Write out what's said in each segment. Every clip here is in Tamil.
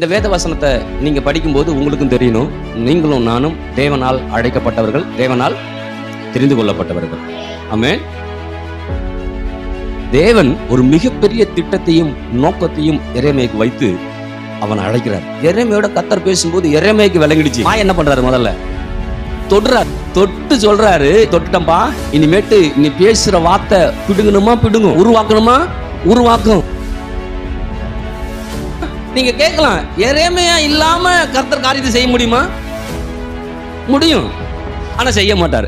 இந்த வேத வசனத்தை நீங்க படிக்கும்போது உங்களுக்கும் தெரியணும் நீங்களும் நானும் தேவனால் அழைக்கப்பட்டவர்கள் தேவனால் தெரிந்து கொள்ளப்பட்டவர்கள் ஆமே தேவன் ஒரு மிகப்பெரிய திட்டத்தையும் நோக்கத்தையும் இறைமைக்கு வைத்து அவன் அழைக்கிறார் இறைமையோட கத்தர் பேசும்போது இறைமைக்கு விளங்கிடுச்சு நான் என்ன பண்றாரு முதல்ல தொடுறார் தொட்டு சொல்றாரு தொட்டுட்டம்பா இனிமேட்டு நீ பேசுற வார்த்தை பிடுங்கணுமா பிடுங்கும் உருவாக்கணுமா உருவாக்கும் நீங்க கேட்கலாம் இறைமையா இல்லாம கர்த்தர் காரியத்தை செய்ய முடியுமா முடியும் ஆனா செய்ய மாட்டார்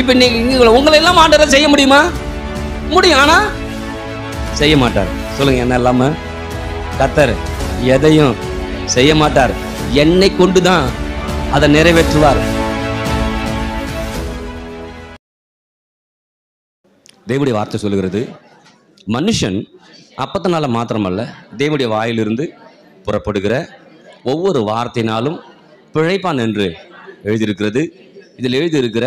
இப்ப நீங்க உங்களை எல்லாம் ஆண்டவர் செய்ய முடியுமா முடியும் ஆனா செய்ய மாட்டார் சொல்லுங்க என்ன இல்லாம கத்தர் எதையும் செய்ய மாட்டார் என்னை கொண்டுதான் அதை நிறைவேற்றுவார் தேவடைய வார்த்தை சொல்லுகிறது மனுஷன் அப்பத்தினால மாத்திரமல்ல தேவனுடைய வாயிலிருந்து புறப்படுகிற ஒவ்வொரு வார்த்தையினாலும் பிழைப்பான் என்று எழுதியிருக்கிறது இதில் எழுதியிருக்கிற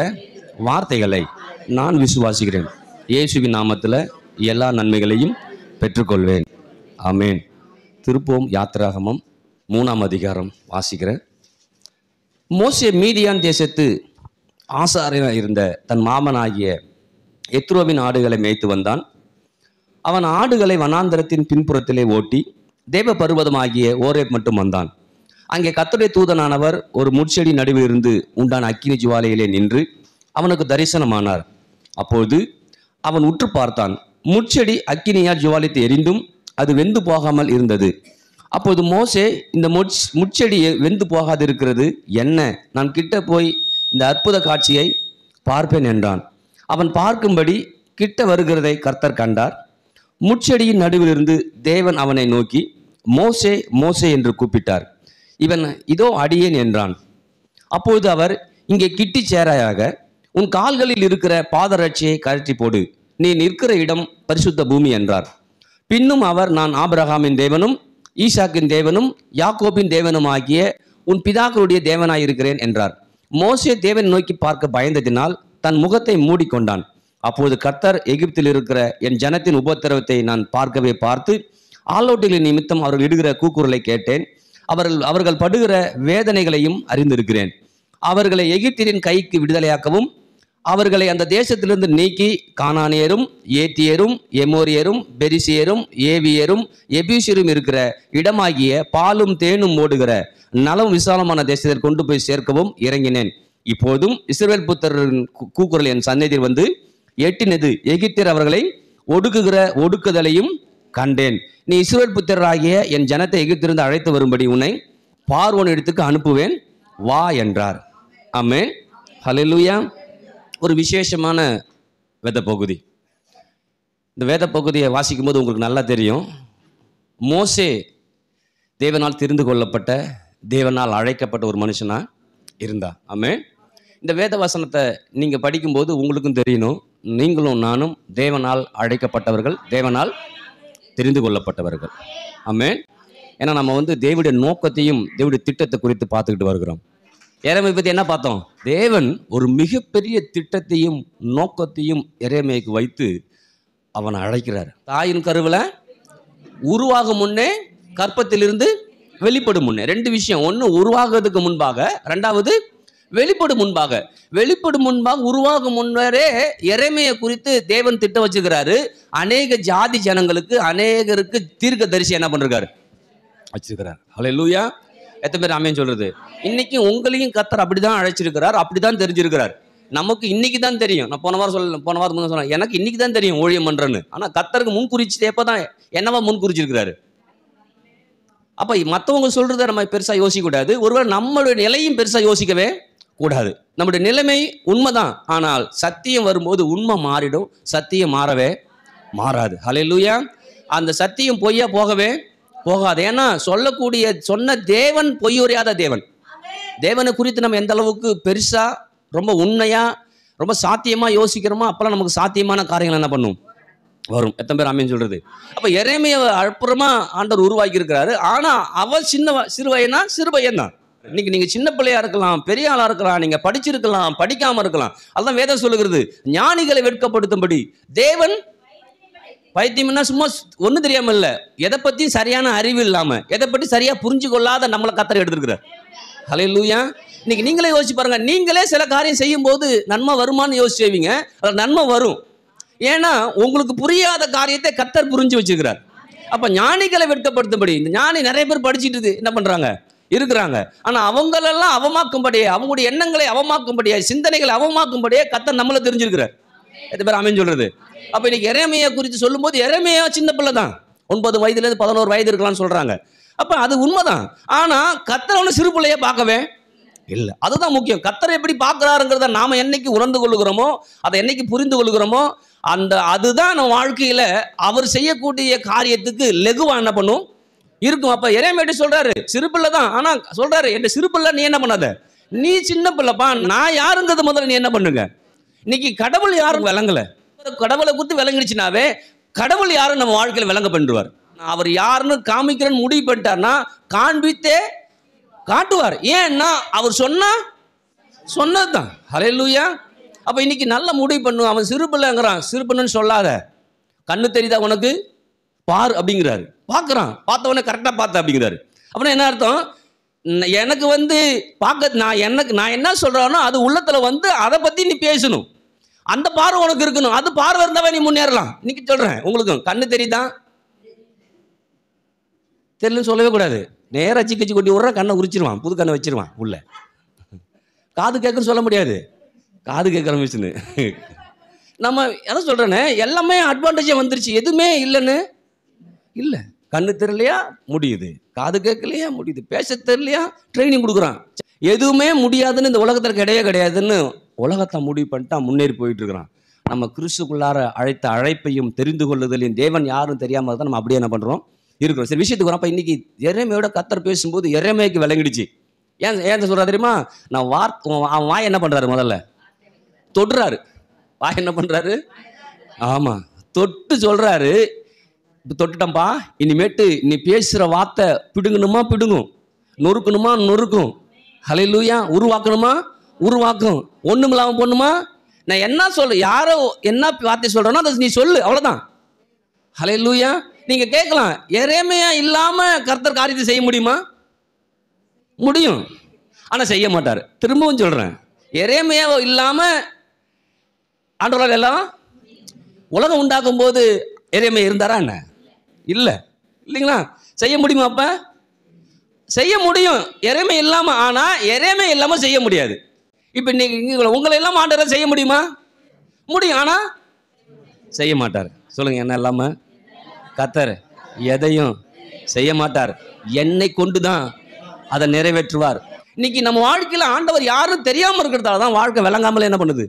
வார்த்தைகளை நான் விசுவாசிக்கிறேன் இயேசுவின் நாமத்தில் எல்லா நன்மைகளையும் பெற்றுக்கொள்வேன் ஆமேன் திருப்பவும் யாத்திராகமம் மூணாம் அதிகாரம் வாசிக்கிறேன் மோசிய மீதியான் தேசத்து ஆசாரியாக இருந்த தன் மாமனாகிய எத்ரோவின் ஆடுகளை மேய்த்து வந்தான் அவன் ஆடுகளை வனாந்தரத்தின் பின்புறத்திலே ஓட்டி தேவ பருவதமாகிய ஓரேப் மட்டும் வந்தான் அங்கே கத்துடைய தூதனானவர் ஒரு முட்செடி நடுவில் இருந்து உண்டான அக்கினி ஜுவாலையிலே நின்று அவனுக்கு தரிசனமானார் அப்பொழுது அவன் உற்று பார்த்தான் முட்செடி அக்கினியால் ஜுவாலித்து எரிந்தும் அது வெந்து போகாமல் இருந்தது அப்போது மோசே இந்த முட்ஸ் முட்செடி வெந்து போகாது இருக்கிறது என்ன நான் கிட்ட போய் இந்த அற்புத காட்சியை பார்ப்பேன் என்றான் அவன் பார்க்கும்படி கிட்ட வருகிறதை கர்த்தர் கண்டார் முட்செடியின் நடுவிலிருந்து தேவன் அவனை நோக்கி மோசே மோசே என்று கூப்பிட்டார் இவன் இதோ அடியேன் என்றான் அப்பொழுது அவர் இங்கே கிட்டி சேராயாக உன் கால்களில் இருக்கிற பாதரட்சியை கழற்றி போடு நீ நிற்கிற இடம் பரிசுத்த பூமி என்றார் பின்னும் அவர் நான் ஆபிரகாமின் தேவனும் ஈசாக்கின் தேவனும் யாக்கோபின் தேவனும் ஆகிய உன் பிதாக்களுடைய தேவனாயிருக்கிறேன் என்றார் மோசே தேவன் நோக்கி பார்க்க பயந்ததினால் தன் முகத்தை மூடிக்கொண்டான் அப்போது கத்தர் எகிப்தில் இருக்கிற என் ஜனத்தின் உபத்திரவத்தை நான் பார்க்கவே பார்த்து ஆலோட்டிகளின் நிமித்தம் அவர்கள் இடுகிற கூக்குரலை கேட்டேன் அவர்கள் அவர்கள் படுகிற வேதனைகளையும் அறிந்திருக்கிறேன் அவர்களை எகிப்தரின் கைக்கு விடுதலையாக்கவும் அவர்களை அந்த தேசத்திலிருந்து நீக்கி கானானியரும் ஏத்தியரும் எமோரியரும் பெரிசியரும் ஏவியரும் எபிசியரும் இருக்கிற இடமாகிய பாலும் தேனும் ஓடுகிற நலம் விசாலமான தேசத்தில் கொண்டு போய் சேர்க்கவும் இறங்கினேன் இப்போதும் இஸ்ரேல் புத்தரின் கூக்குரல் என் சந்நிதியில் வந்து எட்டினது எகிப்தியர் அவர்களை ஒடுக்குகிற ஒடுக்குதலையும் கண்டேன் நீ இஸ்ரோல் புத்திரராகிய என் ஜனத்தை எகிப்திருந்து அழைத்து வரும்படி உன்னை பார்வோன் இடத்துக்கு அனுப்புவேன் வா என்றார் அம்மே ஹலெலுயா ஒரு விசேஷமான வேத பகுதி இந்த வேத பகுதியை வாசிக்கும் போது உங்களுக்கு நல்லா தெரியும் மோசே தேவனால் தெரிந்து கொள்ளப்பட்ட தேவனால் அழைக்கப்பட்ட ஒரு மனுஷனாக இருந்தா அம்மே இந்த வேத வசனத்தை நீங்கள் படிக்கும்போது உங்களுக்கும் தெரியணும் நீங்களும் நானும் தேவனால் அழைக்கப்பட்டவர்கள் தேவனால் தெரிந்து கொள்ளப்பட்டவர்கள் ஆமேன் ஏன்னா நம்ம வந்து தேவடைய நோக்கத்தையும் தேவடைய திட்டத்தை குறித்து பார்த்துக்கிட்டு வருகிறோம் இறைமை பற்றி என்ன பார்த்தோம் தேவன் ஒரு மிகப்பெரிய திட்டத்தையும் நோக்கத்தையும் இறைமைக்கு வைத்து அவனை அழைக்கிறார் தாயின் கருவில் உருவாகும் முன்னே கற்பத்திலிருந்து வெளிப்படும் முன்னே ரெண்டு விஷயம் ஒன்று உருவாகிறதுக்கு முன்பாக ரெண்டாவது வெளிப்படும் முன்பாக வெளிப்படும் முன்பாக உருவாகும் முன்னரே இறைமையை குறித்து தேவன் திட்டம் வச்சுக்கிறாரு அநேக ஜாதி ஜனங்களுக்கு அநேகருக்கு தீர்க்க தரிசி என்ன பண்ணிருக்காரு வச்சிருக்கிறார் ஹலோ லூயா எத்தனை பேர் அமையன் சொல்றது இன்னைக்கு உங்களையும் கத்தர் அப்படிதான் அழைச்சிருக்கிறார் அப்படிதான் தெரிஞ்சிருக்கிறார் நமக்கு இன்னைக்கு தான் தெரியும் நான் போன வாரம் சொல்ல போன வாரம் சொன்னேன் எனக்கு இன்னைக்கு தான் தெரியும் ஊழியம் பண்றேன்னு ஆனா கத்தருக்கு முன் குறிச்சு எப்பதான் என்னவா முன் குறிச்சிருக்கிறாரு அப்ப மற்றவங்க சொல்றத நம்ம பெருசா யோசிக்க கூடாது ஒருவேளை நம்மளுடைய நிலையும் பெருசா யோசிக்கவே கூடாது நம்முடைய நிலைமை உண்மைதான் ஆனால் சத்தியம் வரும்போது உண்மை மாறிடும் சத்தியம் மாறவே மாறாது ஹலெலுயா அந்த சத்தியம் பொய்யா போகவே போகாது ஏன்னா சொல்லக்கூடிய சொன்ன தேவன் பொய்யுறையாத தேவன் தேவனை குறித்து நம்ம எந்த அளவுக்கு பெருசாக ரொம்ப உண்மையாக ரொம்ப சாத்தியமாக யோசிக்கிறோமோ அப்போல்லாம் நமக்கு சாத்தியமான காரியங்கள் என்ன பண்ணும் வரும் எத்தனை பேர் அமைன்னு சொல்கிறது அப்போ இறைமையை அப்புறமா ஆண்டவர் உருவாக்கி இருக்கிறாரு ஆனால் அவள் சின்ன சிறுவயனா சிறுபையன் தான் இன்னைக்கு நீங்கள் சின்ன பிள்ளையா இருக்கலாம் பெரிய ஆளாக இருக்கலாம் நீங்கள் படிச்சிருக்கலாம் படிக்காமல் இருக்கலாம் அதான் வேதம் சொல்லுகிறது ஞானிகளை வெட்கப்படுத்தும்படி தேவன் பைத்தியம்னா சும்மா ஒன்றும் தெரியாமல் இல்லை எதை பத்தி சரியான அறிவு இல்லாமல் எதை பற்றி சரியாக புரிஞ்சு கொள்ளாத நம்மளை கத்தரை எடுத்துருக்கிறார் ஹலே லூயா இன்னைக்கு நீங்களே யோசிச்சு பாருங்க நீங்களே சில காரியம் செய்யும் போது நன்மை வருமானு யோசிச்சு செய்வீங்க அதில் நன்மை வரும் ஏன்னா உங்களுக்கு புரியாத காரியத்தை கத்தர் புரிஞ்சு வச்சுக்கிறார் அப்போ ஞானிகளை வெட்கப்படுத்தும்படி இந்த ஞானி நிறைய பேர் படிச்சுட்டு என்ன பண்ணுறாங்க இருக்கிறாங்க ஆனா அவங்களெல்லாம் அவமாக்கும்படியே அவங்களுடைய எண்ணங்களை அவமாக்கும்படியே சிந்தனைகளை அவமாக்கும்படியே கத்த நம்மள தெரிஞ்சிருக்கிறார் எத்த பேர் அமைன்னு சொல்றது அப்ப இன்னைக்கு இறைமையை குறித்து சொல்லும்போது இறைமையா சின்ன பிள்ளை தான் ஒன்பது வயதுலேருந்து பதினோரு வயது இருக்கலாம்னு சொல்கிறாங்க அப்போ அது உண்மைதான் ஆனால் கத்தரவனு சிறு பிள்ளைய பார்க்கவே இல்லை அதுதான் முக்கியம் கத்தரை எப்படி பார்க்குறாருங்கிறத நாம் என்னைக்கு உணர்ந்து கொள்கிறோமோ அதை என்னைக்கு புரிந்து கொள்கிறோமோ அந்த அதுதான் நம்ம வாழ்க்கையில் அவர் செய்யக்கூடிய காரியத்துக்கு லெகுவாக என்ன பண்ணும் இருக்கும் அப்ப இறைமையிட்ட சொல்றாரு சிறு பிள்ளை தான் ஆனா சொல்றாரு என் சிறு நீ என்ன பண்ணாத நீ சின்ன பிள்ளைப்பா நான் யாருங்கிறது முதல்ல நீ என்ன பண்ணுங்க இன்னைக்கு கடவுள் யாரும் விளங்கல கடவுளை குத்து விளங்கிடுச்சுனாவே கடவுள் யாரும் நம்ம வாழ்க்கையில் விளங்க பண்ணுவார் அவர் யாருன்னு காமிக்கிறேன்னு முடிவு பண்ணிட்டார்னா காண்பித்தே காட்டுவார் ஏன்னா அவர் சொன்னா சொன்னது தான் ஹலே லூயா அப்போ இன்னைக்கு நல்ல முடிவு பண்ணும் அவன் சிறு பிள்ளைங்கிறான் சிறு பிள்ளைன்னு சொல்லாத கண்ணு தெரியுதா உனக்கு பார் அப்படிங்கிறாரு பார்க்குறான் பார்த்தவொடனே கரெக்டாக பார்த்த அப்படிங்கிறாரு அப்படின்னா என்ன அர்த்தம் எனக்கு வந்து பார்க்க நான் எனக்கு நான் என்ன சொல்கிறானோ அது உள்ளத்தில் வந்து அதை பற்றி நீ பேசணும் அந்த பார்வை உனக்கு இருக்கணும் அது பார்வை இருந்தாவே நீ முன்னேறலாம் இன்னைக்கு சொல்கிறேன் உங்களுக்கு கண்ணு தெரியுதான் தெரியலன்னு சொல்லவே கூடாது நேராக சிக்கச்சி கொட்டி விட்ற கண்ணை உரிச்சிருவான் புது கண்ணை வச்சிருவான் உள்ள காது கேட்குன்னு சொல்ல முடியாது காது கேட்குற மிஷினு நம்ம எதை சொல்கிறேன்னு எல்லாமே அட்வான்டேஜாக வந்துருச்சு எதுவுமே இல்லைன்னு இல்லை கண்ணு தெரியலையா முடியுது காது கேட்கலையா முடியுது பேச தெரியலையா ட்ரைனிங் கொடுக்குறான் எதுவுமே முடியாதுன்னு இந்த உலகத்தில் கிடையவே கிடையாதுன்னு உலகத்தை முடிவு பண்ணிட்டா முன்னேறி போயிட்டு இருக்கிறான் நம்ம கிறிஸ்துக்குள்ளார அழைத்த அழைப்பையும் தெரிந்து கொள்ளுதலையும் தேவன் யாரும் தெரியாமல் தான் நம்ம அப்படியே என்ன பண்ணுறோம் இருக்கிறோம் சரி விஷயத்துக்கு வரோம் அப்போ இன்னைக்கு இறைமையோட கத்தர் பேசும்போது இறைமைக்கு விளங்கிடுச்சு ஏன் ஏன் சொல்கிறா தெரியுமா நான் வார் அவன் வாய் என்ன பண்ணுறாரு முதல்ல தொடுறாரு வாய் என்ன பண்ணுறாரு ஆமாம் தொட்டு சொல்கிறாரு தொட்டுட்டம்பா இனிமேட்டு நீ பேசுகிற வார்த்தை பிடுங்கணுமா பிடுங்கும் நொறுக்கணுமா நொறுக்கும் ஹலை லூயா உருவாக்கணுமா உருவாக்கும் ஒன்றுமில்லாமல் இல்லாமல் நான் என்ன சொல்ல யாரோ என்ன வார்த்தை சொல்கிறேனோ அதை நீ சொல்லு அவ்வளோதான் ஹலை லூயா நீங்கள் கேட்கலாம் எறேமையா இல்லாமல் கர்த்தர் காரியத்தை செய்ய முடியுமா முடியும் ஆனால் செய்ய மாட்டார் திரும்பவும் சொல்கிறேன் எறேமையாக இல்லாமல் ஆண்டவர்கள் எல்லாம் உலகம் உண்டாக்கும் போது எரேமையா இருந்தாரா என்ன இல்லை இல்லைங்களா செய்ய முடியுமா அப்போ செய்ய முடியும் இறைமை இல்லாமல் ஆனால் இறைமை இல்லாமல் செய்ய முடியாது இப்போ நீங்கள் உங்களை எல்லாம் ஆண்டரை செய்ய முடியுமா முடியும் ஆனால் செய்ய மாட்டார் சொல்லுங்கள் என்ன இல்லாமல் கத்தர் எதையும் செய்ய மாட்டார் என்னை கொண்டு தான் அதை நிறைவேற்றுவார் இன்னைக்கு நம்ம வாழ்க்கையில் ஆண்டவர் யாரும் தெரியாமல் இருக்கிறதால தான் வாழ்க்கை விளங்காமல் என்ன பண்ணுது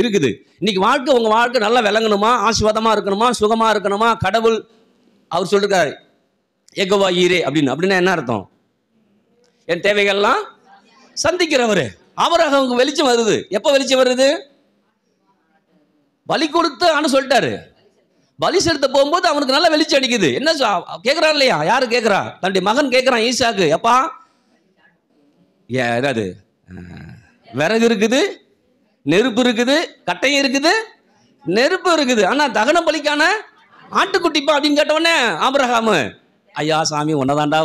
இருக்குது இன்னைக்கு வாழ்க்கை உங்கள் வாழ்க்கை நல்லா விளங்கணுமா ஆசீர்வாதமாக இருக்கணுமா சுகமாக இருக்கணுமா கடவுள் அவர் சொல்லிருக்காரு எகவா ஈரே அப்படின்னு அப்படின்னா என்ன அர்த்தம் என் தேவைகள்லாம் சந்திக்கிறவர் அவராக அவங்க வெளிச்சம் வருது எப்போ வெளிச்சம் வருது பலி கொடுத்து சொல்லிட்டாரு பலி செலுத்த போகும்போது அவனுக்கு நல்லா வெளிச்சம் அடிக்குது என்ன கேட்குறான் இல்லையா யாரு கேட்குறா தன்னுடைய மகன் கேட்குறான் ஈசாக்கு எப்பா ஏ விறகு இருக்குது நெருப்பு இருக்குது கட்டையும் இருக்குது நெருப்பு இருக்குது ஆனால் தகன பலிக்கான ஆட்டுக்குட்டிப்பா அப்படின்னு கேட்டவொடனே ஆபரகாமு ஐயா சாமி ஒன்னதாண்டா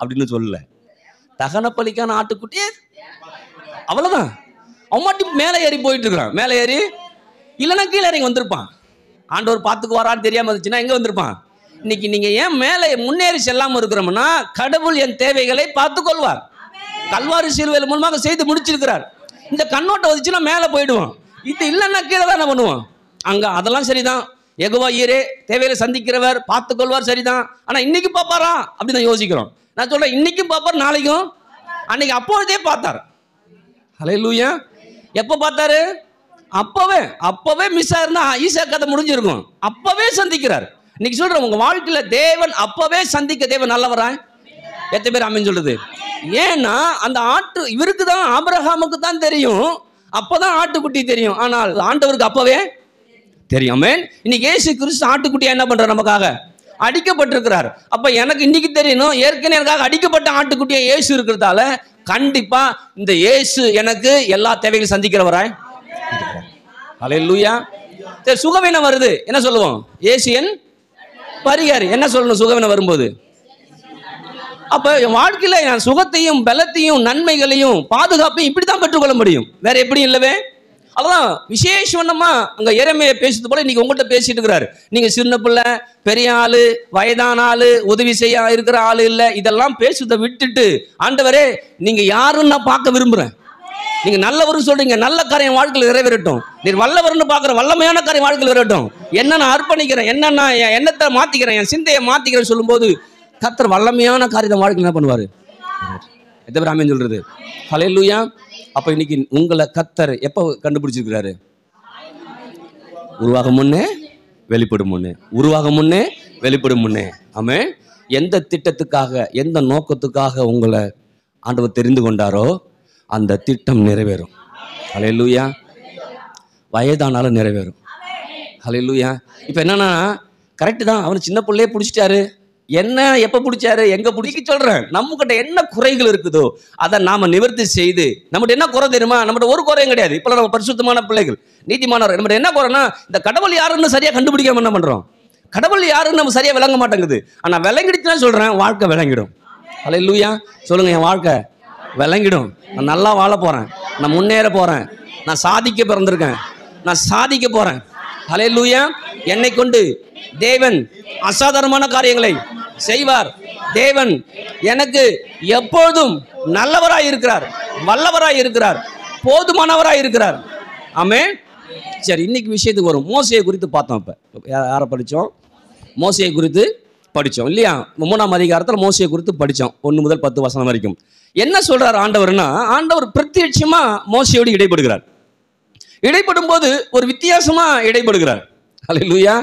அப்படின்னு சொல்லல தகன பலிக்கான ஆட்டுக்குட்டி அவ்வளோதான் அவன் மட்டும் மேலே ஏறி போயிட்டு இருக்கான் மேலே ஏறி இல்லைன்னா கீழே இறங்கி வந்திருப்பான் ஆண்டவர் பார்த்துக்கு வரான்னு தெரியாமல் இருந்துச்சுன்னா எங்கே வந்திருப்பான் இன்னைக்கு நீங்கள் ஏன் மேலே முன்னேறி செல்லாமல் இருக்கிறோம்னா கடவுள் என் தேவைகளை பார்த்துக்கொள்வார் கல்வாரி சீர்வேல் மூலமாக செய்து முடிச்சிருக்கிறார் இந்த கண்ணோட்டம் வந்துச்சுன்னா மேலே போயிடுவோம் இது இல்லைன்னா கீழே தான் என்ன பண்ணுவோம் அங்கே அதெல்லாம் சரிதான் எகோவா ஈரே தேவையில சந்திக்கிறவர் பார்த்துக்கொள்வார் சரிதான் ஆனால் இன்னைக்கு பார்ப்பாரா அப்படின்னு நான் யோசிக்கிறோம் நான் சொல்கிறேன் இன்னைக்கும் பார்ப்பார் நாளைக்கும் அன்னைக்கு அப்பொழுதே பார்த்தார் ஹலே லூயா எப்போ பார்த்தாரு அப்போவே அப்போவே மிஸ் ஆயிருந்தா ஈசா கதை முடிஞ்சிருக்கும் அப்போவே சந்திக்கிறார் இன்னைக்கு சொல்றேன் உங்கள் வாழ்க்கையில் தேவன் அப்போவே சந்திக்க தேவன் நல்லவரா எத்தனை பேர் அமைஞ்சு சொல்லுது ஏன்னா அந்த ஆட்டு இவருக்கு தான் ஆபரகாமுக்கு தான் தெரியும் அப்போதான் ஆட்டுக்குட்டி தெரியும் ஆனால் ஆண்டவருக்கு அப்போவே தெரியும் இன்னைக்கு ஏசு கிறிஸ்து ஆட்டுக்குட்டியா என்ன பண்ற நமக்காக அடிக்கப்பட்டிருக்கிறார் அப்போ எனக்கு இன்னைக்கு தெரியணும் ஏற்கனவே எனக்காக அடிக்கப்பட்ட ஆட்டுக்குட்டியா ஏசு இருக்கிறதால கண்டிப்பா இந்த ஏசு எனக்கு எல்லா தேவைகளும் சந்திக்கிறவராய் அலை சரி சுகவீனம் வருது என்ன சொல்லுவோம் ஏசு என் பரிகாரி என்ன சொல்லணும் சுகவீனம் வரும்போது அப்போ என் வாழ்க்கையில் சுகத்தையும் பலத்தையும் நன்மைகளையும் பாதுகாப்பையும் இப்படித்தான் பெற்றுக்கொள்ள முடியும் வேற எப்படி இல்லவே அதெல்லாம் விசேஷமா அங்க இறமையை பேசுறது போல இன்னைக்கு உங்கள்கிட்ட பேசிட்டு இருக்கிறாரு நீங்க சின்ன பிள்ளை பெரிய ஆளு வயதான ஆளு உதவி செய்ய இருக்கிற ஆளு இல்லை இதெல்லாம் பேசுறதை விட்டுட்டு ஆண்டவரே நீங்க யாருன்னு நான் பார்க்க விரும்புறேன் நீங்க நல்லவரும் சொல்றீங்க நல்ல காரியம் வாழ்க்கையில் நிறைவேறட்டும் நீர் வல்லவர்னு பாக்குற வல்லமையான காரியம் வாழ்க்கையில் வரட்டும் என்ன நான் அர்ப்பணிக்கிறேன் என்ன நான் என் எண்ணத்தை மாத்திக்கிறேன் என் சிந்தையை மாத்திக்கிறேன் சொல்லும்போது கத்தர் வல்லமையான காரியத்தை வாழ்க்கையில் என்ன பண்ணுவார் எத்தனை ராமியன் சொல்றது ஹலே அப்போ இன்னைக்கு உங்களை கத்தர் எப்போ கண்டுபிடிச்சிருக்கிறாரு உருவாகும் முன்னே வெளிப்படும் முன்னே உருவாகும் முன்னே வெளிப்படும் முன்னே ஆமே எந்த திட்டத்துக்காக எந்த நோக்கத்துக்காக உங்களை ஆண்டவர் தெரிந்து கொண்டாரோ அந்த திட்டம் நிறைவேறும் அலையலூயா வயதானாலும் நிறைவேறும் அலையலூயா இப்போ என்னன்னா கரெக்டு தான் அவன் சின்ன பிள்ளையே பிடிச்சிட்டாரு என்ன எப்போ பிடிச்சாரு எங்கே சொல்றேன் சொல்கிறேன் நம்மக்கிட்ட என்ன குறைகள் இருக்குதோ அதை நாம் நிவர்த்தி செய்து நம்ம என்ன குறை தெரியுமா நம்மகிட்ட ஒரு குறையும் கிடையாது இப்ப நம்ம பரிசுத்தமான பிள்ளைகள் நீதிமானவர் நம்ம என்ன குறைனா இந்த கடவுள் யாருன்னு சரியாக கண்டுபிடிக்காம என்ன பண்ணுறோம் கடவுள் யாருன்னு நம்ம சரியாக விளங்க மாட்டேங்குது ஆனால் விளங்கிடுச்சுன்னா சொல்கிறேன் வாழ்க்கை விளங்கிடும் அலை லூயா சொல்லுங்கள் என் வாழ்க்கை விளங்கிடும் நான் நல்லா வாழ போகிறேன் நான் முன்னேற போகிறேன் நான் சாதிக்க பிறந்திருக்கேன் நான் சாதிக்க போகிறேன் ஹலே என்னை கொண்டு தேவன் அசாதாரணமான காரியங்களை செய்வார் தேவன் எனக்கு எப்பொழுதும் நல்லவராய் இருக்கிறார் வல்லவராய் இருக்கிறார் போதுமானவராய் இருக்கிறார் ஆமே சரி இன்னைக்கு விஷயத்துக்கு வரும் மோசையை குறித்து பார்த்தோம் இப்போ யாரை படித்தோம் மோசையை குறித்து படித்தோம் இல்லையா மூணாம் அதிகாரத்தில் மோசையை குறித்து படித்தோம் ஒன்று முதல் பத்து வசனம் வரைக்கும் என்ன சொல்கிறார் ஆண்டவர்னா ஆண்டவர் பிரத்யட்சமாக மோசையோடு இடைபடுகிறார் இடைப்படும் போது ஒரு வித்தியாசமா இடைப்படுகிறார் அலை லூயா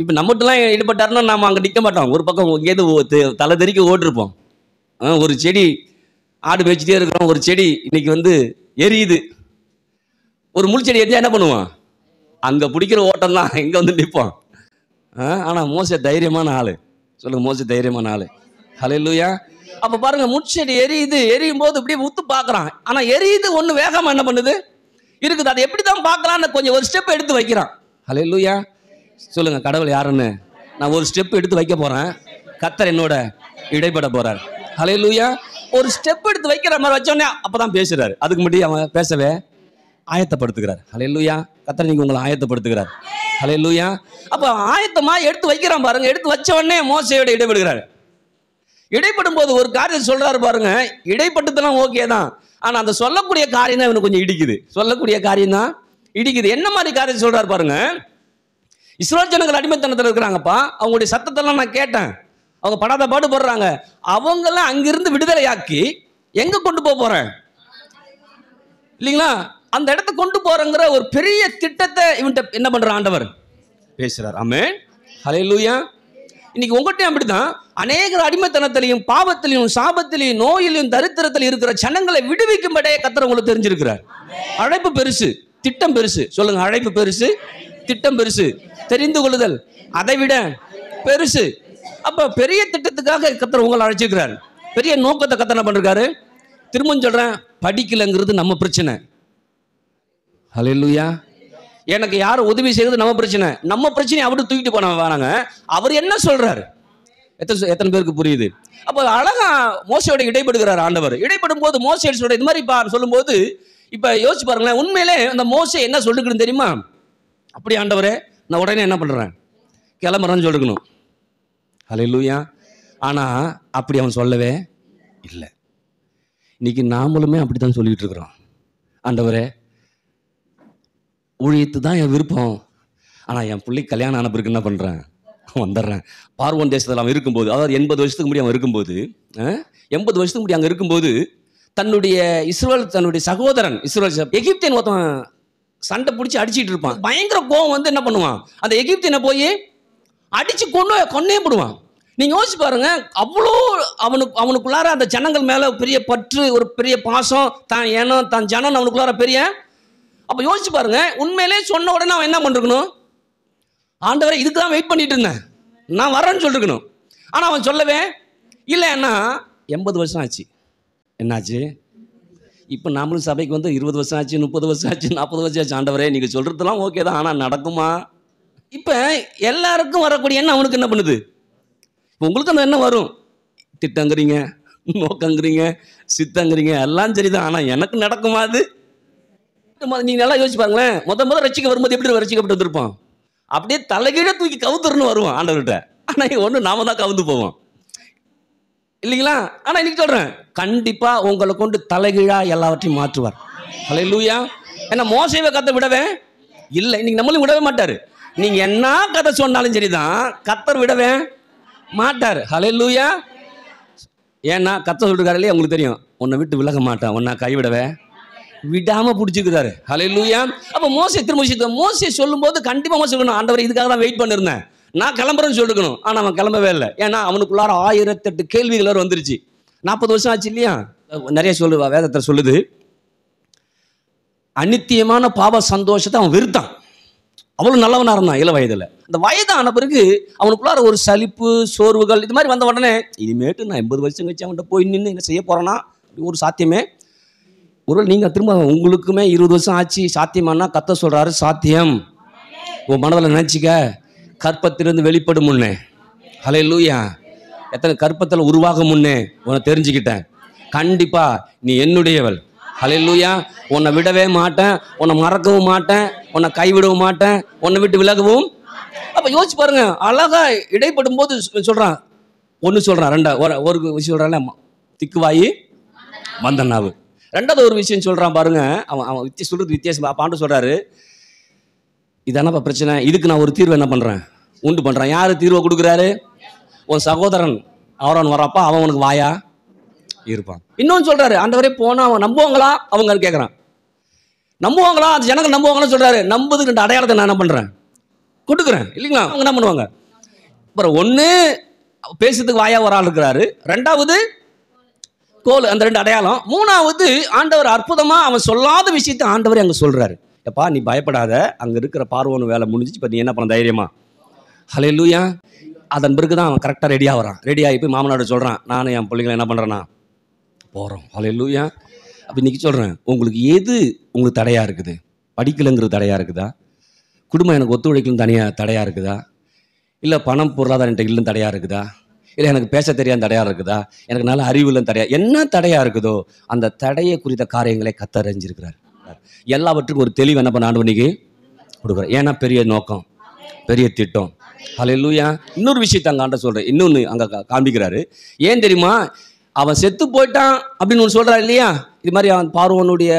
இப்போ நம்மட்டெல்லாம் ஈடுபட்டாருன்னா நாம அங்கே நிற்க மாட்டோம் ஒரு பக்கம் எங்கேருந்து தலை தெறிக்க ஓட்டிருப்போம் ஒரு செடி ஆடு மேய்ச்சிட்டே இருக்கிறோம் ஒரு செடி இன்னைக்கு வந்து எரியுது ஒரு முள் செடி எரிஞ்சா என்ன பண்ணுவான் அங்கே பிடிக்கிற ஓட்டம் தான் இங்கே வந்து நிற்போம் ஆனால் மோச தைரியமான ஆள் சொல்லுங்க மோச தைரியமான ஆள் ஹலே லூயா அப்போ பாருங்க முட்செடி எரியுது எரியும் போது இப்படியே உத்து பார்க்குறான் ஆனால் எரியுது ஒன்று வேகமாக என்ன பண்ணுது இருக்குது அதை எப்படி தான் பார்க்கலான்னு கொஞ்சம் ஒரு ஸ்டெப் எடுத்து வைக்கிறான் ஹலோ லூயா சொல்லுங்கள் கடவுள் யாருன்னு நான் ஒரு ஸ்டெப் எடுத்து வைக்க போகிறேன் கத்தர் என்னோட இடைப்பட போகிறார் ஹலோ லூயா ஒரு ஸ்டெப் எடுத்து வைக்கிற மாதிரி வச்சோடனே அப்போ தான் அதுக்கு முன்னாடி அவன் பேசவே ஆயத்தப்படுத்துகிறார் ஹலே லூயா கத்தர் நீங்கள் உங்களை ஆயத்தப்படுத்துகிறார் ஹலே லூயா அப்போ ஆயத்தமா எடுத்து வைக்கிறான் பாருங்க எடுத்து வச்ச உடனே மோசையோட இடைபெடுகிறார் இடைப்படும் போது ஒரு காரியத்தை சொல்கிறாரு பாருங்க இடைப்பட்டதெல்லாம் ஓகே தான் ஆனால் அந்த சொல்லக்கூடிய காரியம் தான் இவனுக்கு கொஞ்சம் இடிக்குது சொல்லக்கூடிய காரியம் தான் இடிக்குது என்ன மாதிரி காரியம் சொல்றாரு பாருங்க இஸ்ரோல் ஜனங்கள் அடிமைத்தனத்தில் இருக்கிறாங்கப்பா அவங்களுடைய சத்தத்தெல்லாம் நான் கேட்டேன் அவங்க படாத பாடு போடுறாங்க அவங்கெல்லாம் அங்கிருந்து விடுதலையாக்கி எங்கே கொண்டு போக போகிறேன் இல்லைங்களா அந்த இடத்த கொண்டு போறங்கிற ஒரு பெரிய திட்டத்தை இவன்கிட்ட என்ன பண்ற ஆண்டவர் பேசுகிறார் ஆமே ஹலே லூயா இன்னைக்கு உங்கள்கிட்ட அப்படிதான் அநேக அடிமைத்தனத்திலையும் பாவத்திலையும் சாபத்திலையும் நோயிலையும் தரித்திரத்தில் இருக்கிற ஜனங்களை படையே கத்திர உங்களுக்கு தெரிஞ்சிருக்கிறார் அழைப்பு பெருசு திட்டம் பெருசு சொல்லுங்க அழைப்பு பெருசு திட்டம் பெருசு தெரிந்து கொள்ளுதல் அதை விட பெருசு அப்ப பெரிய திட்டத்துக்காக கத்திர உங்களை அழைச்சிருக்கிறார் பெரிய நோக்கத்தை கத்தனை பண்ணிருக்காரு திரும்பவும் சொல்றேன் படிக்கலைங்கிறது நம்ம பிரச்சனை ஹலோ இல்லையா எனக்கு யார் உதவி செய்யறது நம்ம பிரச்சனை நம்ம பிரச்சனையை அவரு தூக்கிட்டு போன வராங்க அவர் என்ன சொல்றாரு எத்தனை எத்தனை பேருக்கு புரியுது அப்போ அழகா மோசையோட இடைப்படுகிறார் ஆண்டவர் இடைப்படும் போது மோசை சொல்ற இது மாதிரி சொல்லும்போது இப்போ யோசிச்சு பாருங்களேன் உண்மையிலே அந்த மோசை என்ன சொல்லுக்கணும் தெரியுமா அப்படி ஆண்டவரே நான் உடனே என்ன பண்ணுறேன் கிளம்புறேன்னு சொல்லுக்கணும் ஹலே லூயா ஆனால் அப்படி அவன் சொல்லவே இல்லை இன்னைக்கு நாமளுமே அப்படி தான் சொல்லிகிட்டு இருக்கிறோம் ஆண்டவரே ஊழியத்து தான் என் விருப்பம் ஆனால் என் பிள்ளைக்கு கல்யாணம் ஆன பிறகு என்ன பண்ணுறேன் வந்துடுறேன் பார்வன் தேசத்தில் அவன் இருக்கும்போது அதாவது எண்பது வருஷத்துக்கு முடி அவன் இருக்கும்போது எண்பது வருஷத்துக்கு முடி அங்கே இருக்கும்போது தன்னுடைய இஸ்ரோல் தன்னுடைய சகோதரன் இஸ்ரோல் எகிப்தியன் ஒருத்தன் சண்டை பிடிச்சி அடிச்சிட்டு இருப்பான் பயங்கர கோவம் வந்து என்ன பண்ணுவான் அந்த எகிப்தியனை போய் அடித்து கொண்டு கொன்னே போடுவான் நீங்கள் யோசிச்சு பாருங்க அவ்வளோ அவனுக்கு அவனுக்குள்ளார அந்த ஜனங்கள் மேலே பெரிய பற்று ஒரு பெரிய பாசம் தான் ஏனோ தான் ஜனம் அவனுக்குள்ளார பெரிய அப்போ யோசிச்சு பாருங்க உண்மையிலே சொன்ன உடனே அவன் என்ன பண்ணிருக்கணும் ஆண்டவரை இதுக்கு தான் வெயிட் பண்ணிட்டு இருந்தேன் நான் வரேன்னு சொல்லிருக்கணும் ஆனால் அவன் சொல்லவே இல்லை என்ன எண்பது வருஷம் ஆச்சு என்னாச்சு இப்போ நாமளும் சபைக்கு வந்து இருபது வருஷம் ஆச்சு முப்பது வருஷம் ஆச்சு நாற்பது வருஷம் ஆச்சு ஆண்டவரே நீங்கள் சொல்கிறதுலாம் ஓகே தான் ஆனால் நடக்குமா இப்போ எல்லாருக்கும் வரக்கூடிய எண்ணம் அவனுக்கு என்ன பண்ணுது இப்போ உங்களுக்கு அந்த எண்ணம் வரும் திட்டங்கிறீங்க நோக்கங்கிறீங்க சித்தங்கிறீங்க எல்லாம் சரிதான் ஆனால் எனக்கு நடக்குமா அது நீங்கள் நல்லா யோசிச்சு பாருங்களேன் முத முதல் ரசிக்க வரும்போது எப்படி ரசிக்கப்பட்டு வந்திருப்பான் அப்படியே தலைகீழ தூக்கி கவுத்துறன்னு வருவோம் ஆண்டவர்கிட்ட ஆனால் ஒன்று நாம தான் கவுந்து போவோம் இல்லைங்களா ஆனால் இன்னைக்கு சொல்கிறேன் கண்டிப்பாக உங்களை கொண்டு தலைகீழாக எல்லாவற்றையும் மாற்றுவார் ஹலோ லூயா ஏன்னா மோசைவை கத்தை விடவே இல்லை இன்னைக்கு நம்மளும் விடவே மாட்டார் நீங்கள் என்ன கதை சொன்னாலும் சரி தான் கத்தர் விடவே மாட்டார் ஹலே லூயா ஏன்னா கத்த சொல்லிருக்காரு இல்லையா உங்களுக்கு தெரியும் உன்னை விட்டு விலக மாட்டான் உன்னை கைவிடவே விடாம பிடிச்சிருக்குதாரு ஹலே லூயா அப்போ மோசை திரும்ப மோசை சொல்லும்போது கண்டிப்பா மோசம் சொல்லணும் ஆண்டவர் இதுக்காக தான் வெயிட் பண்ணிருந்தேன் நான் கிளம்புறேன்னு சொல்லிருக்கணும் ஆனால் அவன் கிளம்பவே இல்லை ஏன்னா அவனுக்குள்ளார ஆயிரத்தெட்டு கேள்விகள் வந்துருச்சு நாற்பது வருஷம் ஆச்சு இல்லையா நிறைய சொல்லுவா வேதத்தை சொல்லுது அநித்தியமான பாவ சந்தோஷத்தை அவன் வெறுத்தான் அவ்வளோ நல்லவனாக இருந்தான் இள வயதில் இந்த வயதான பிறகு அவனுக்குள்ளார ஒரு சலிப்பு சோர்வுகள் இது மாதிரி வந்த உடனே இனிமேட்டு நான் எண்பது வருஷம் கழிச்சு அவன்கிட்ட போய் நின்று என்ன செய்ய போறேன்னா ஒரு சாத்தியமே ஒருவேளை நீங்கள் திரும்ப உங்களுக்குமே இருபது வருஷம் ஆச்சு சாத்தியமானா கத்த சொல்கிறாரு சாத்தியம் உன் மனதில் நினச்சிக்க கற்பத்திலிருந்து வெளிப்படும் முன்னே ஹலே லூயா எத்தனை கற்பத்தில் உருவாகும் முன்னே உன்னை தெரிஞ்சுக்கிட்டேன் கண்டிப்பாக நீ என்னுடையவள் ஹலே லூயா உன்னை விடவே மாட்டேன் உன்னை மறக்கவும் மாட்டேன் உன்னை கைவிடவும் மாட்டேன் உன்னை விட்டு விலகவும் அப்போ யோசிச்சு பாருங்க அழகா இடைப்படும் போது சொல்கிறான் ஒன்று சொல்கிறான் ரெண்டா ஒரு ஒரு விஷயம் சொல்கிறாங்களே திக்குவாயி மந்தனாவு ரெண்டாவது ஒரு விஷயம் சொல்கிறான் பாருங்க அவன் அவன் வித்திய சொல்கிறது வித்தியாசம் பாண்டு சொல்கிறாரு இதானப்பா பிரச்சனை இதுக்கு நான் ஒரு தீர்வு என்ன பண்ணுறேன் உண்டு பண்ணுறேன் யார் தீர்வை கொடுக்குறாரு உன் சகோதரன் அவரவன் வரப்பா அவன் உனக்கு வாயா இருப்பான் இன்னொன்று சொல்றாரு ஆண்டவரே போனா அவன் நம்புவாங்களா அவங்க கேட்குறான் நம்புவாங்களா அந்த ஜனங்கள் நம்புவாங்களா சொல்றாரு நம்புதுக்கு ரெண்டு அடையாளத்தை நான் என்ன பண்றேன் கொடுக்குறேன் இல்லைங்களா அவங்க என்ன பண்ணுவாங்க அப்புறம் ஒன்று பேசுறதுக்கு வாயா ஒரு ஆள் இருக்கிறாரு ரெண்டாவது கோல் அந்த ரெண்டு அடையாளம் மூணாவது ஆண்டவர் அற்புதமாக அவன் சொல்லாத விஷயத்தை ஆண்டவர் அங்கே சொல்கிறாரு எப்பா நீ பயப்படாத அங்கே இருக்கிற பார்வோன் வேலை முடிஞ்சிச்சு இப்போ நீ என்ன பண்ண தைரியமா ஹலே லூயா அதன் பிறகு தான் அவன் கரெக்டாக ரெடியாக வரான் ஆகி போய் மாமனாட சொல்கிறான் நானும் என் பிள்ளைங்களை என்ன பண்ணுறேன்னா போகிறோம் ஹலே லூயா அப்போ இன்றைக்கி சொல்கிறேன் உங்களுக்கு எது உங்களுக்கு தடையாக இருக்குது படிக்கலைங்கிறது தடையாக இருக்குதா குடும்பம் எனக்கு ஒத்துழைக்கணும் தனியாக தடையாக இருக்குதா இல்லை பணம் பொருளாதாரம் இல்லைன்னு தடையாக இருக்குதா இல்லை எனக்கு பேச தெரியாத தடையாக இருக்குதா எனக்கு நல்ல இல்லை தடையா என்ன தடையாக இருக்குதோ அந்த தடையை குறித்த காரியங்களை கத்தறிஞ்சிருக்கிறார் எல்லாவற்றுக்கும் ஒரு தெளிவு என்ன பண்ண ஆண்டு பண்ணிக்கு கொடுக்குறார் ஏன்னா பெரிய நோக்கம் பெரிய திட்டம் அலையிலூயா இன்னொரு விஷயத்தை அங்கே ஆண்ட சொல்கிறேன் இன்னொன்று அங்கே காமிக்கிறாரு ஏன் தெரியுமா அவன் செத்து போயிட்டான் அப்படின்னு ஒன்று சொல்கிறா இல்லையா இது மாதிரி அவன் பார்வனுடைய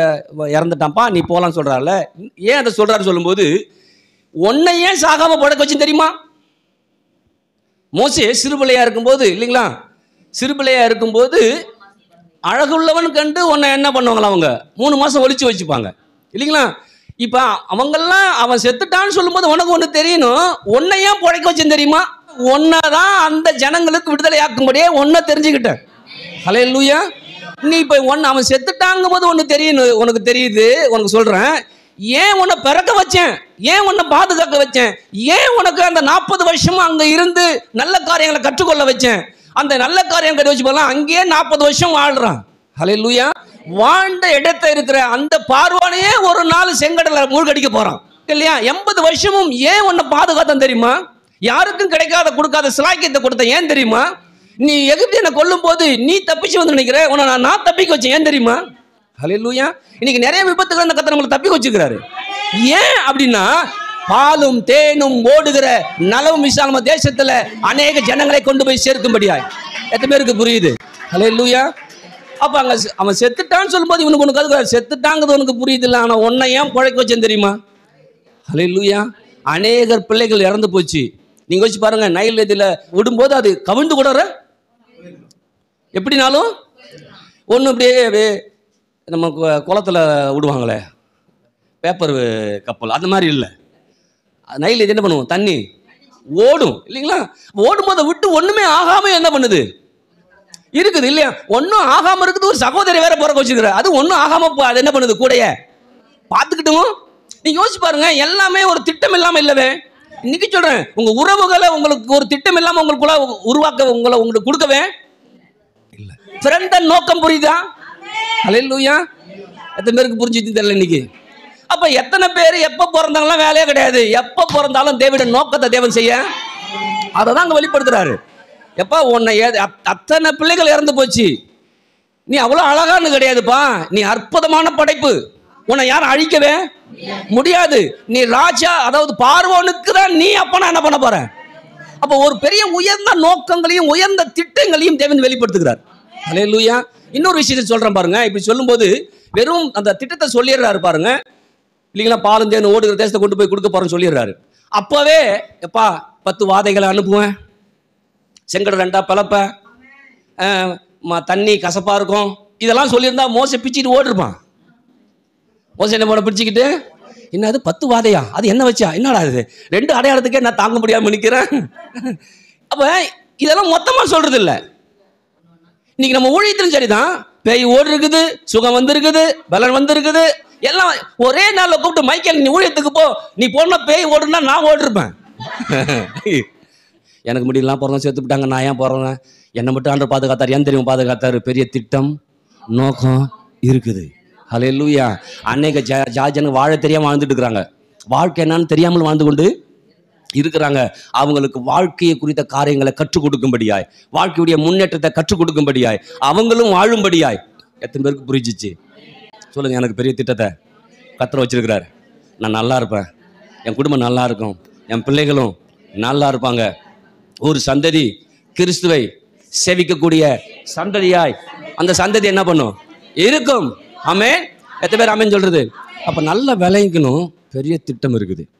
இறந்துட்டான்ப்பா நீ போகலான்னு சொல்கிறாள் ஏன் அதை சொல்கிறாரு சொல்லும்போது உன்னை ஏன் சாகாமல் படக்க வச்சு தெரியுமா மோசே சிறுபிள்ளையாக இருக்கும்போது இல்லைங்களா சிறுபிள்ளையாக இருக்கும்போது அழகுள்ளவன் கண்டு உன்னை என்ன பண்ணுவாங்களா அவங்க மூணு மாதம் ஒழிச்சு வச்சுப்பாங்க இல்லைங்களா இப்போ அவங்கெல்லாம் அவன் செத்துட்டான்னு சொல்லும்போது உனக்கு ஒன்று தெரியணும் உன்னை புழைக்க பிழைக்க வச்சேன் தெரியுமா ஒன்னதான் தான் அந்த ஜனங்களுக்கு விடுதலை ஆக்கும்படியே ஒன்ன தெரிஞ்சுக்கிட்டேன் ஹலே லூயா நீ இப்போ ஒன்று அவன் செத்துட்டாங்கும் போது ஒன்று தெரியணும் உனக்கு தெரியுது உனக்கு சொல்கிறேன் ஏன் உன்னை பிறக்க வச்சேன் ஏன் உன்னை பாதுகாக்க வச்சேன் ஏன் உனக்கு அந்த நாற்பது வருஷமும் அங்கே இருந்து நல்ல காரியங்களை கற்றுக்கொள்ள வச்சேன் அந்த நல்ல காரியம் கட்டி வச்சு போகலாம் அங்கேயே நாற்பது வருஷம் வாழ்கிறான் ஹலே லூயா வாழ்ந்த இடத்த இருக்கிற அந்த பார்வானையே ஒரு நாள் செங்கடல மூழ்கடிக்க போகிறான் இல்லையா எண்பது வருஷமும் ஏன் உன்னை பாதுகாத்தம் தெரியுமா யாருக்கும் கிடைக்காத கொடுக்காத சிலாக்கியத்தை கொடுத்த ஏன் தெரியுமா நீ எகிப்தியனை கொல்லும் போது நீ தப்பிச்சு வந்து நினைக்கிற உன நான் தப்பிக்க வச்சேன் ஏன் தெரியுமா ஹலெல்லூயா இன்னைக்கு நிறைய விபத்துகள் அந்த கத்தை நம்மளை தப்பி வச்சுக்கிறாரு ஏன் அப்படின்னா பாலும் தேனும் ஓடுகிற நலவும் விசாலம தேசத்தில் அநேக ஜனங்களை கொண்டு போய் சேர்க்கும்படியா எத்தனை பேருக்கு புரியுது ஹலே லூயா அப்போ அவன் செத்துட்டான்னு சொல்லும்போது இவனுக்கு ஒன்று கதுக்குறாரு செத்துட்டாங்கிறது உனக்கு புரியுது இல்லை ஆனால் ஒன்னை ஏன் குழைக்க வச்சேன் தெரியுமா ஹலே லூயா அநேகர் பிள்ளைகள் இறந்து போச்சு நீங்கள் வச்சு பாருங்கள் நயல் இதில் விடும்போது அது கவிழ்ந்து கூட எப்படினாலும் ஒன்று அப்படியே நம்ம குளத்தில் விடுவாங்களே பேப்பர் கப்பல் அந்த மாதிரி இல்லை இது என்ன பண்ணுவோம் தண்ணி ஓடும் இல்லைங்களா ஓடும் போதை விட்டு ஒன்றுமே ஆகாமல் என்ன பண்ணுது இருக்குது இல்லையா ஒன்றும் ஆகாமல் இருக்குது ஒரு சகோதரி வேற பிறக்க வச்சுக்கிற அது ஒன்றும் ஆகாமல் அது என்ன பண்ணுது கூடைய பார்த்துக்கிட்டும் நீ யோசிச்சு பாருங்க எல்லாமே ஒரு திட்டம் இல்லாமல் இல்லவே இன்னைக்கு சொல்கிறேன் உங்கள் உறவுகளை உங்களுக்கு ஒரு திட்டம் இல்லாமல் உங்களுக்குள்ள உருவாக்க உங்களை உங்களுக்கு கொடுக்கவே இல்லை நோக்கம் புரியுதா அலையிலூயா எத்தனை பேருக்கு புரிஞ்சுட்டு தெரியல இன்னைக்கு அப்போ எத்தனை பேர் எப்போ பிறந்தாங்களாம் வேலையே கிடையாது எப்போ பிறந்தாலும் தேவிட நோக்கத்தை தேவன் செய்ய அதை தான் அங்கே வெளிப்படுத்துறாரு எப்பா உன்னை அத்தனை பிள்ளைகள் இறந்து போச்சு நீ அவ்வளோ அழகானு கிடையாதுப்பா நீ அற்புதமான படைப்பு உன்னை யாரும் அழிக்கவே முடியாது நீ ராஜா அதாவது பார்வோனுக்கு தான் நீ அப்பனா என்ன பண்ண போற அப்போ ஒரு பெரிய உயர்ந்த நோக்கங்களையும் உயர்ந்த திட்டங்களையும் தேவன் வெளிப்படுத்துகிறார் அலே லூயா இன்னொரு விஷயத்தை சொல்கிறேன் பாருங்க இப்படி சொல்லும்போது வெறும் அந்த திட்டத்தை சொல்லிடுறாரு பாருங்க இல்லைங்களா பாலும் தேன் ஓடுகிற தேசத்தை கொண்டு போய் கொடுக்க போகிறேன்னு சொல்லிடுறாரு அப்போவே எப்பா பத்து வாதைகளை அனுப்புவேன் செங்கடை ரெண்டா பழப்ப தண்ணி கசப்பாக இருக்கும் இதெல்லாம் சொல்லியிருந்தா மோச பிச்சுட்டு ஓடிருப்பான் மோச என்ன பண்ண பிடிச்சிக்கிட்டு என்னது பத்து வாதையா அது என்ன வச்சா என்னடா அது ரெண்டு அடையாளத்துக்கே நான் தாங்க முடியாமல் நிற்கிறேன் அப்போ இதெல்லாம் மொத்தமாக சொல்கிறது இல்லை இன்னைக்கு நம்ம ஊழியத்திலும் சரிதான் பேய் ஓடு இருக்குது சுகம் வந்திருக்குது பலன் வந்திருக்குது எல்லாம் ஒரே நாளில் கூப்பிட்டு மைக்கேல் நீ ஊழியத்துக்கு போ நீ போன பேய் ஓடுனா நான் ஓடிருப்பேன் எனக்கு முடியலாம் பிறந்தோம் சேர்த்து விட்டாங்க நான் ஏன் போறேன் என்னை மட்டும் ஆண்டு பாதுகாத்தார் ஏன் தெரியும் பாதுகாத்தாரு பெரிய திட்டம் நோக்கம் இருக்குது ஹலே லூயா அன்னைக்கு ஜார்ஜனுக்கு வாழ தெரியாமல் வாழ்ந்துட்டு இருக்கிறாங்க வாழ்க்கை என்னன்னு தெரியாமல் வாழ்ந்து கொண்டு இருக்கிறாங்க அவங்களுக்கு வாழ்க்கையை குறித்த காரியங்களை கற்றுக் கொடுக்கும்படியாய் வாழ்க்கையுடைய முன்னேற்றத்தை கற்றுக் கொடுக்கும்படியாய் அவங்களும் வாழும்படியாய் எத்தனை பேருக்கு புரிஞ்சிச்சு சொல்லுங்கள் எனக்கு பெரிய திட்டத்தை கத்திர வச்சிருக்கிறார் நான் நல்லா இருப்பேன் என் குடும்பம் நல்லா இருக்கும் என் பிள்ளைகளும் நல்லா இருப்பாங்க ஒரு சந்ததி கிறிஸ்துவை சேவிக்கக்கூடிய சந்ததியாய் அந்த சந்ததி என்ன பண்ணும் இருக்கும் அமே எத்தனை பேர் அமேன்னு சொல்கிறது அப்போ நல்லா விளைங்கணும் பெரிய திட்டம் இருக்குது